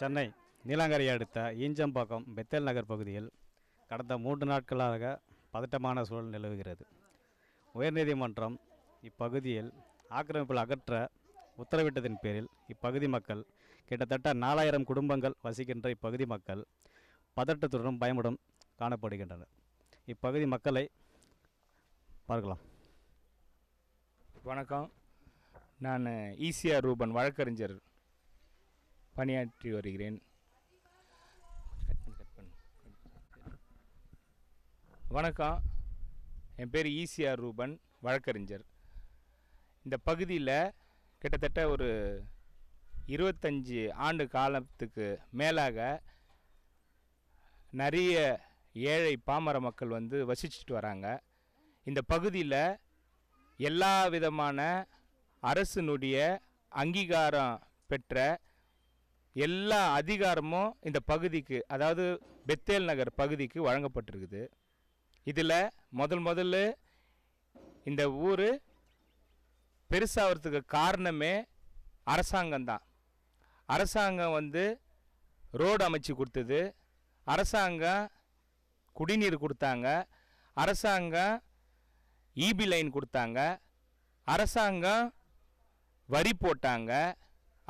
சென்னை நீலாங்கரை அடுத்த ஈஞ்சம்பாக்கம் பெத்தல் நகர் பகுதியில் கடந்த மூன்று நாட்களாக பதட்டமான சூழல் நிலவுகிறது உயர்நீதிமன்றம் இப்பகுதியில் ஆக்கிரமிப்புகள் அகற்ற உத்தரவிட்டதின் பேரில் இப்பகுதி மக்கள் கிட்டத்தட்ட நாலாயிரம் குடும்பங்கள் வசிக்கின்ற இப்பகுதி மக்கள் பதட்டத்துடன் பயமுடன் காணப்படுகின்றனர் இப்பகுதி மக்களை பார்க்கலாம் வணக்கம் நான் ஈசிஆர் ரூபன் வழக்கறிஞர் பணியாற்றி வருகிறேன் வணக்கம் என் பேர் ஈசிஆர் ரூபன் வழக்கறிஞர் இந்த பகுதியில் கிட்டத்தட்ட ஒரு இருபத்தஞ்சி ஆண்டு காலத்துக்கு மேலாக நிறைய ஏழை பாமர மக்கள் வந்து வசிச்சுட்டு வராங்க இந்த பகுதியில் எல்லா விதமான அரசினுடைய அங்கீகாரம் பெற்ற எல்லா அதிகாரமும் இந்த பகுதிக்கு அதாவது பெத்தேல் நகர் பகுதிக்கு வழங்கப்பட்டிருக்குது இதில் முதல் முதல்ல இந்த ஊர் பெருசாகிறதுக்கு காரணமே அரசாங்கம்தான் அரசாங்கம் வந்து ரோடு அமைச்சு கொடுத்தது அரசாங்கம் குடிநீர் கொடுத்தாங்க அரசாங்கம் இபி e லைன் கொடுத்தாங்க அரசாங்கம் வரி போட்டாங்க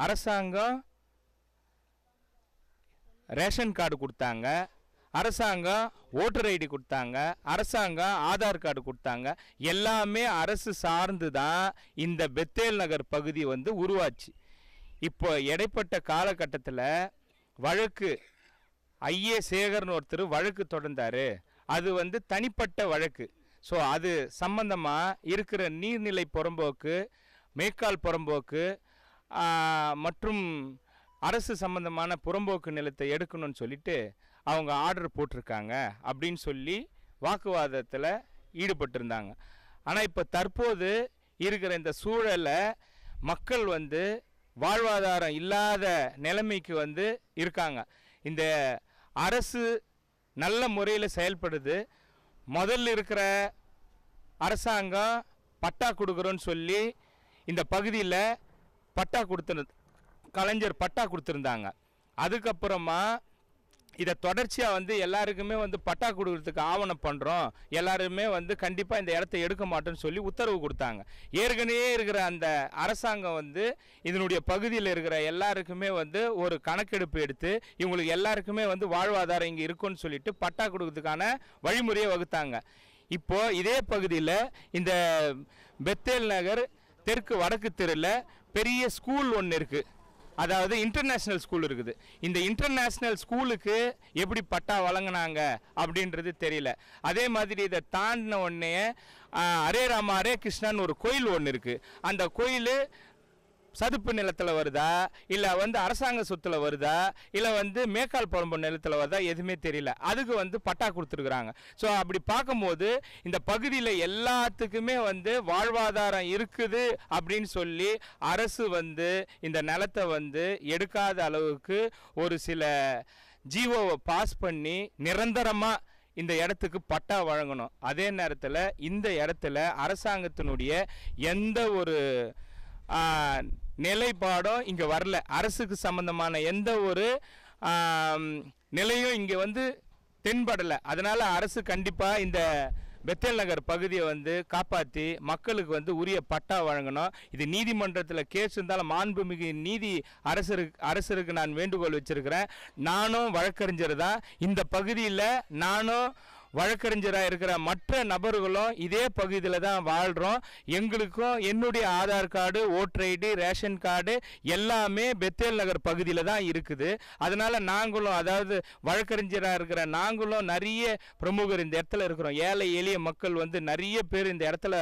அரசாங்கம் ரேஷன் கார்டு கொடுத்தாங்க அரசாங்கம் ஓட்டர் ஐடி கொடுத்தாங்க அரசாங்கம் ஆதார் கார்டு கொடுத்தாங்க எல்லாமே அரசு சார்ந்து தான் இந்த பெத்தேல் நகர் பகுதி வந்து உருவாச்சு இப்போ இடைப்பட்ட காலகட்டத்தில் வழக்கு ஐஏ சேகர்னு ஒருத்தர் வழக்கு தொடர்ந்தார் அது வந்து தனிப்பட்ட வழக்கு ஸோ அது சம்பந்தமாக இருக்கிற நீர்நிலை புறம்போக்கு மேற்கால் புறம்போக்கு மற்றும் அரசு சம்பந்தமான புறம்போக்கு நிலத்தை எடுக்கணும்னு சொல்லிட்டு அவங்க ஆர்டர் போட்டிருக்காங்க அப்படின்னு சொல்லி வாக்குவாதத்தில் ஈடுபட்டிருந்தாங்க ஆனால் இப்போ தற்போது இருக்கிற இந்த சூழலை மக்கள் வந்து வாழ்வாதாரம் இல்லாத நிலைமைக்கு வந்து இருக்காங்க இந்த அரசு நல்ல முறையில் செயல்படுது முதல்ல இருக்கிற அரசாங்கம் பட்டா கொடுக்குறோன்னு சொல்லி இந்த பகுதியில் பட்டா கொடுத்துனது கலைஞர் பட்டா கொடுத்துருந்தாங்க அதுக்கப்புறமா இதை தொடர்ச்சியாக வந்து எல்லாருக்குமே வந்து பட்டா கொடுக்கறதுக்கு ஆவணம் பண்ணுறோம் எல்லாருமே வந்து கண்டிப்பாக இந்த இடத்த எடுக்க மாட்டோம்னு சொல்லி உத்தரவு கொடுத்தாங்க ஏற்கனவே இருக்கிற அந்த அரசாங்கம் வந்து இதனுடைய பகுதியில் இருக்கிற எல்லாருக்குமே வந்து ஒரு கணக்கெடுப்பு எடுத்து இவங்களுக்கு எல்லாருக்குமே வந்து வாழ்வாதாரம் இங்கே இருக்குன்னு சொல்லிட்டு பட்டா கொடுக்கறதுக்கான வழிமுறையை வகுத்தாங்க இப்போது இதே பகுதியில் இந்த பெத்தேல் நகர் தெற்கு வடக்கு தெருவில் பெரிய ஸ்கூல் ஒன்று இருக்குது அதாவது இன்டர்நேஷ்னல் ஸ்கூல் இருக்குது இந்த இன்டர்நேஷ்னல் ஸ்கூலுக்கு எப்படி பட்டா வழங்கினாங்க அப்படின்றது தெரியல அதே மாதிரி இதை தாண்டின உடனே அரே ராமா அரே கிருஷ்ணான்னு ஒரு கோயில் ஒன்று இருக்குது அந்த கோயில் சதுப்பு நிலத்தில் வருதா இல்லை வந்து அரசாங்க சொத்தில் வருதா இல்லை வந்து மேக்கால் புலம்பு நிலத்தில் வருதா எதுவுமே தெரியல அதுக்கு வந்து பட்டா கொடுத்துருக்குறாங்க ஸோ அப்படி பார்க்கும்போது இந்த பகுதியில் எல்லாத்துக்குமே வந்து வாழ்வாதாரம் இருக்குது அப்படின்னு சொல்லி அரசு வந்து இந்த நிலத்தை வந்து எடுக்காத அளவுக்கு ஒரு சில ஜிஓவை பாஸ் பண்ணி நிரந்தரமாக இந்த இடத்துக்கு பட்டா வழங்கணும் அதே நேரத்தில் இந்த இடத்துல அரசாங்கத்தினுடைய எந்த ஒரு நிலைப்பாடும் இங்கே வரல அரசுக்கு சம்பந்தமான எந்த ஒரு நிலையும் இங்கே வந்து தென்படலை அதனால் அரசு கண்டிப்பாக இந்த பெத்தேல் நகர் பகுதியை வந்து காப்பாற்றி மக்களுக்கு வந்து உரிய பட்டா வழங்கணும் இது நீதிமன்றத்தில் கேஸ் இருந்தாலும் மாண்புமிகு நீதி அரசருக்கு அரசருக்கு நான் வேண்டுகோள் வச்சுருக்கிறேன் நானும் வழக்கறிஞர் தான் இந்த பகுதியில் நானும் வழக்கறிஞராக இருக்கிற மற்ற நபர்களும் இதே பகுதியில் தான் வாழ்கிறோம் எங்களுக்கும் என்னுடைய Aadhaar card voter ID ration card எல்லாமே பெத்தேல் நகர் பகுதியில் தான் இருக்குது அதனால் நாங்களும் அதாவது வழக்கறிஞராக இருக்கிற நாங்களும் நிறைய பிரமுகர் இந்த இடத்துல இருக்கிறோம் ஏழை எளிய மக்கள் வந்து நிறைய பேர் இந்த இடத்துல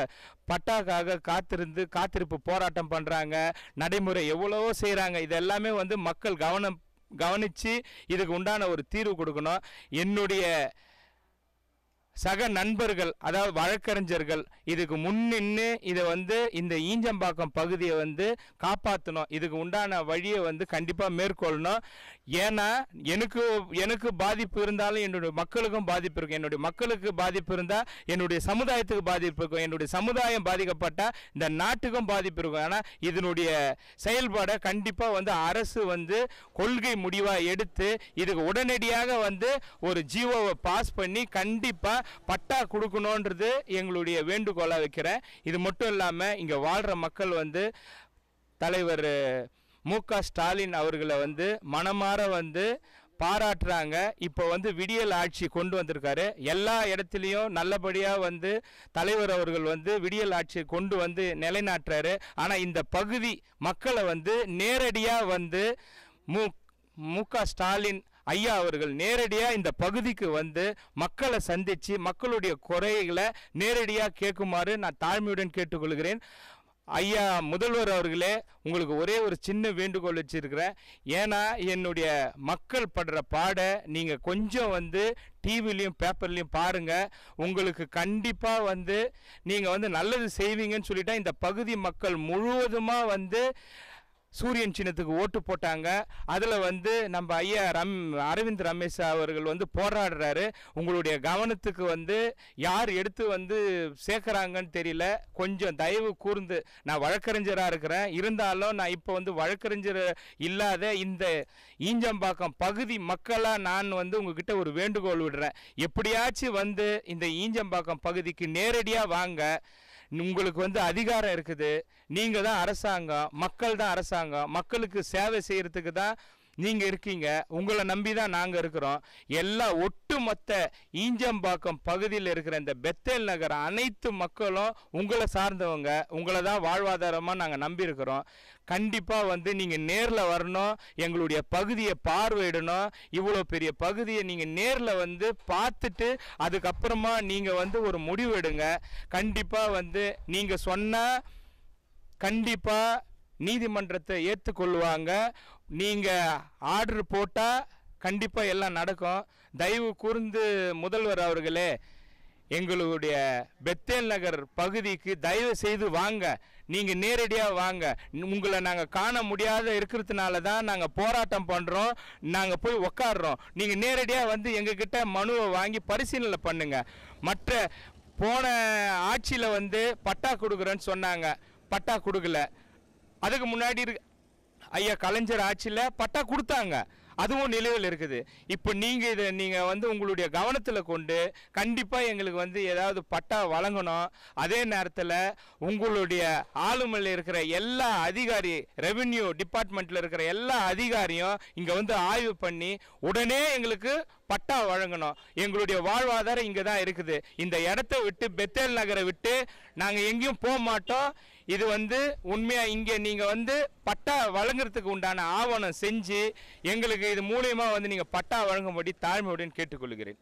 பட்டாக்காக காத்திருந்து காத்திருப்பு போராட்டம் பண்ணுறாங்க நடைமுறை எவ்வளவோ செய்கிறாங்க இது எல்லாமே வந்து மக்கள் கவனம் கவனித்து இதுக்கு உண்டான ஒரு தீர்வு கொடுக்கணும் என்னுடைய சக நண்பர்கள் அதாவது வழக்கறிஞர்கள் இதுக்கு முன்னின்று இதை வந்து இந்த ஈஞ்சம்பாக்கம் பகுதியை வந்து காப்பாற்றணும் இதுக்கு உண்டான வழியை வந்து கண்டிப்பாக மேற்கொள்ளணும் ஏன்னா எனக்கு எனக்கு பாதிப்பு இருந்தாலும் என்னுடைய மக்களுக்கும் பாதிப்பு இருக்கும் என்னுடைய மக்களுக்கு பாதிப்பு இருந்தால் என்னுடைய சமுதாயத்துக்கு பாதிப்பு இருக்கும் என்னுடைய சமுதாயம் பாதிக்கப்பட்டால் இந்த நாட்டுக்கும் பாதிப்பு இருக்கும் ஆனால் இதனுடைய செயல்பாடை கண்டிப்பாக வந்து அரசு வந்து கொள்கை முடிவாக எடுத்து இதுக்கு உடனடியாக வந்து ஒரு ஜீவோவை பாஸ் பண்ணி கண்டிப்பாக பட்டா கொடுக்கணுன்றது எங்களுடைய வேண்டுகோளாக வைக்கிறேன் இது மட்டும் இல்லாமல் இங்கே வாழ்கிற மக்கள் வந்து தலைவர் மு க ஸ்டாலின் அவர்களை வந்து மனமாற வந்து பாராட்டுறாங்க இப்போ வந்து விடியல் ஆட்சி கொண்டு வந்திருக்காரு எல்லா இடத்துலையும் நல்லபடியாக வந்து தலைவர் அவர்கள் வந்து விடியல் ஆட்சி கொண்டு வந்து நிலைநாட்டுறாரு ஆனால் இந்த பகுதி மக்களை வந்து நேரடியாக வந்து மு மு க ஸ்டாலின் ஐயா அவர்கள் நேரடியாக இந்த பகுதிக்கு வந்து மக்களை சந்தித்து மக்களுடைய குறைகளை நேரடியாக கேட்குமாறு நான் தாழ்மையுடன் கேட்டுக்கொள்கிறேன் ஐயா முதல்வர் அவர்களே உங்களுக்கு ஒரே ஒரு சின்ன வேண்டுகோள் வச்சுருக்கிறேன் ஏன்னா என்னுடைய மக்கள் படுற பாடை நீங்கள் கொஞ்சம் வந்து டிவிலையும் பேப்பர்லேயும் பாருங்கள் உங்களுக்கு கண்டிப்பாக வந்து நீங்கள் வந்து நல்லது செய்வீங்கன்னு சொல்லிட்டா இந்த பகுதி மக்கள் முழுவதுமாக வந்து சூரியன் சின்னத்துக்கு ஓட்டு போட்டாங்க அதில் வந்து நம்ம ஐயா ரம் அரவிந்த் ரமேஷ் அவர்கள் வந்து போராடுறாரு உங்களுடைய கவனத்துக்கு வந்து யார் எடுத்து வந்து சேர்க்குறாங்கன்னு தெரியல கொஞ்சம் தயவு கூர்ந்து நான் வழக்கறிஞராக இருக்கிறேன் இருந்தாலும் நான் இப்போ வந்து வழக்கறிஞர் இல்லாத இந்த ஈஞ்சம்பாக்கம் பகுதி மக்களாக நான் வந்து உங்ககிட்ட ஒரு வேண்டுகோள் விடுறேன் எப்படியாச்சும் வந்து இந்த ஈஞ்சம்பாக்கம் பகுதிக்கு நேரடியாக வாங்க உங்களுக்கு வந்து அதிகாரம் இருக்குது நீங்கள் தான் அரசாங்கம் மக்கள் தான் அரசாங்கம் மக்களுக்கு சேவை செய்கிறதுக்கு தான் நீங்கள் இருக்கீங்க உங்களை நம்பி தான் நாங்கள் இருக்கிறோம் எல்லா ஒட்டுமொத்த ஈஞ்சம்பாக்கம் பகுதியில் இருக்கிற இந்த பெத்தேல் நகர் அனைத்து மக்களும் உங்களை சார்ந்தவங்க உங்களை தான் வாழ்வாதாரமாக நாங்கள் நம்பியிருக்கிறோம் கண்டிப்பாக வந்து நீங்கள் நேரில் வரணும் எங்களுடைய பகுதியை பார்வையிடணும் இவ்வளோ பெரிய பகுதியை நீங்கள் நேரில் வந்து பார்த்துட்டு அதுக்கப்புறமா நீங்கள் வந்து ஒரு முடிவு எடுங்க கண்டிப்பாக வந்து நீங்கள் சொன்ன கண்டிப்பாக நீதிமன்றத்தை ஏற்றுக்கொள்வாங்க நீங்கள் ஆர்டர் போட்டால் கண்டிப்பாக எல்லாம் நடக்கும் தயவு கூர்ந்து முதல்வர் அவர்களே எங்களுடைய பெத்தேல் நகர் பகுதிக்கு தயவு செய்து வாங்க நீங்கள் நேரடியாக வாங்க உங்களை நாங்கள் காண முடியாத இருக்கிறதுனால தான் நாங்கள் போராட்டம் பண்ணுறோம் நாங்கள் போய் உக்காடுறோம் நீங்கள் நேரடியாக வந்து எங்ககிட்ட மனுவை வாங்கி பரிசீலனை பண்ணுங்கள் மற்ற போன ஆட்சியில் வந்து பட்டா கொடுக்குறேன்னு சொன்னாங்க பட்டா கொடுக்கல அதுக்கு முன்னாடி ஐயா கலைஞர் ஆட்சியில் பட்டா கொடுத்தாங்க அதுவும் நிலையில் இருக்குது இப்போ நீங்கள் இதை நீங்கள் வந்து உங்களுடைய கவனத்தில் கொண்டு கண்டிப்பாக எங்களுக்கு வந்து ஏதாவது பட்டா வழங்கணும் அதே நேரத்தில் உங்களுடைய ஆளுமையில் இருக்கிற எல்லா அதிகாரி ரெவென்யூ டிபார்ட்மெண்ட்டில் இருக்கிற எல்லா அதிகாரியும் இங்கே வந்து ஆய்வு பண்ணி உடனே எங்களுக்கு பட்டா வழங்கணும் எங்களுடைய வாழ்வாதாரம் இங்கே தான் இருக்குது இந்த இடத்த விட்டு பெத்தேல் நகரை விட்டு நாங்கள் எங்கேயும் போக மாட்டோம் இது வந்து உண்மையாக இங்கே நீங்கள் வந்து பட்டா வழங்குறதுக்கு உண்டான ஆவணம் செஞ்சு எங்களுக்கு இது மூலியமாக வந்து நீங்கள் பட்டா வழங்கும்படி தாழ்மையுடன் கேட்டுக்கொள்கிறேன்